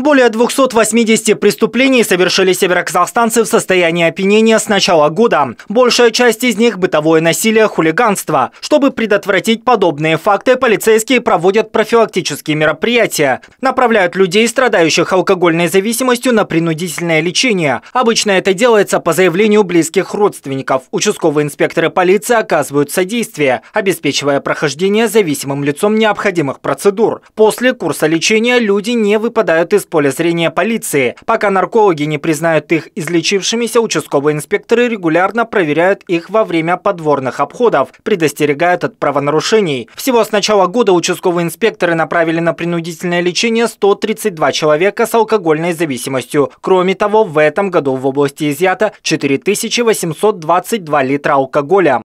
Более 280 преступлений совершили североказахстанцы в состоянии опьянения с начала года. Большая часть из них – бытовое насилие, хулиганство. Чтобы предотвратить подобные факты, полицейские проводят профилактические мероприятия. Направляют людей, страдающих алкогольной зависимостью, на принудительное лечение. Обычно это делается по заявлению близких родственников. Участковые инспекторы полиции оказывают содействие, обеспечивая прохождение зависимым лицом необходимых процедур. После курса лечения люди не выпадают из поля зрения полиции. Пока наркологи не признают их излечившимися, участковые инспекторы регулярно проверяют их во время подворных обходов, предостерегают от правонарушений. Всего с начала года участковые инспекторы направили на принудительное лечение 132 человека с алкогольной зависимостью. Кроме того, в этом году в области изъято 4822 литра алкоголя.